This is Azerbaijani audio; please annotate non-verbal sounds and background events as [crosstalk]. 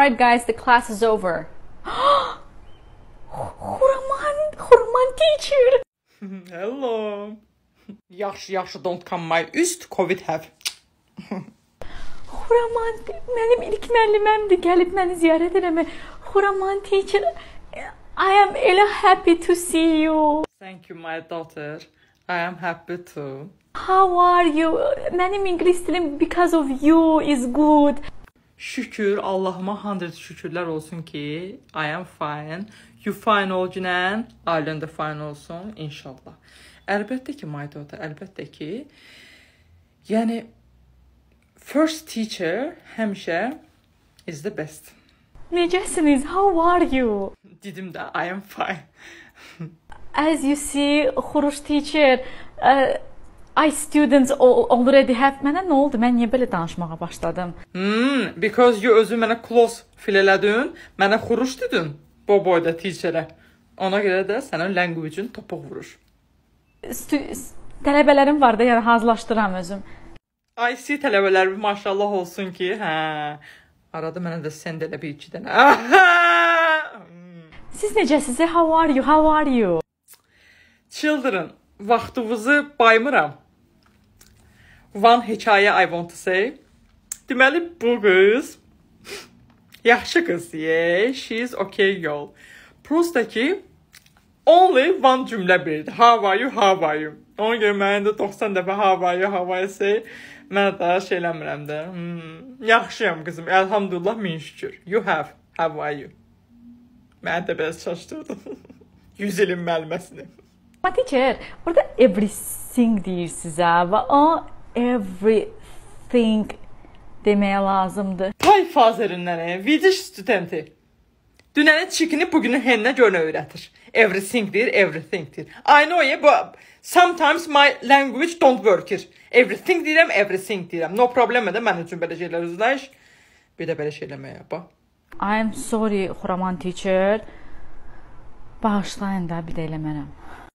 Alright guys, the class is over. Xuraman, [gasps] Xuraman teacher. [laughs] Hello. Yaxşı, yaxşı, don't come my üst, covid have. Xuraman, mənim ilk müəlliməmdir, gəlib məni ziyarət eləmə. Xuraman teacher, I am elə happy to see you. Thank you my daughter. I am happy too. How are you? Mənim ingilis dilim because of you is good. Şükür Allahıma hundred şükürlər olsun ki, I am fine. You fine olcunən, ailən də fine olsun inşallah. Əlbəttə ki, my daughter, əlbəttə ki. Yəni first teacher həmişə is the best. Necəsiniz? How are you? Dedim də I am fine. [laughs] As you see, Xuruş teacher, uh, I students already have. Mənə nə oldu? Mən niyə belə danışmağa başladım? Hmm, because you özün mənə close fil elədin, mənə xuruş dedin. Bu boyda teacherə. Ona görə də sənin language-in topuq vurur. Tələbələrim var da, yəni hazırlaşdıram özüm. Ay, si tələbələrimi maşallah olsun ki, hə. Arada mənə də səndə elə bir iki dənə. [laughs] Siz necəsiz? E? How are you? How are you? Children, vaxtınızı baymıram. One hekayə I want to say. Deməli bu qız yaxşı qız, yeah, she is okay girl. Prosta ki only one cümlə bildi. How are you? How are you? Ona görə mənim də 90 dəfə how are you? How are you say mən də şey eləmirəm də. Hmm, yaxşıyam qızım. Elhamdullah min şükür. You have. How are you? Məni də biraz çaşdırdı. 100 [laughs] ilin müəlliməsini. Teacher, burada everything deyir sizə və o everything deməyə lazımdır. Vay fazerinlərə, vidiş studenti. Dünənin çikini bugünün henlə gönə öyrətir. Everything deyir, everything deyir. I know you, but sometimes my language don't work. Here. Everything deyirəm, everything deyirəm. No problem edə mənim üçün belə şeylər üzləş. Bir də belə şey eləməyə bax. I'm sorry, Xuraman teacher. Bağışlayın da bir də eləmərəm.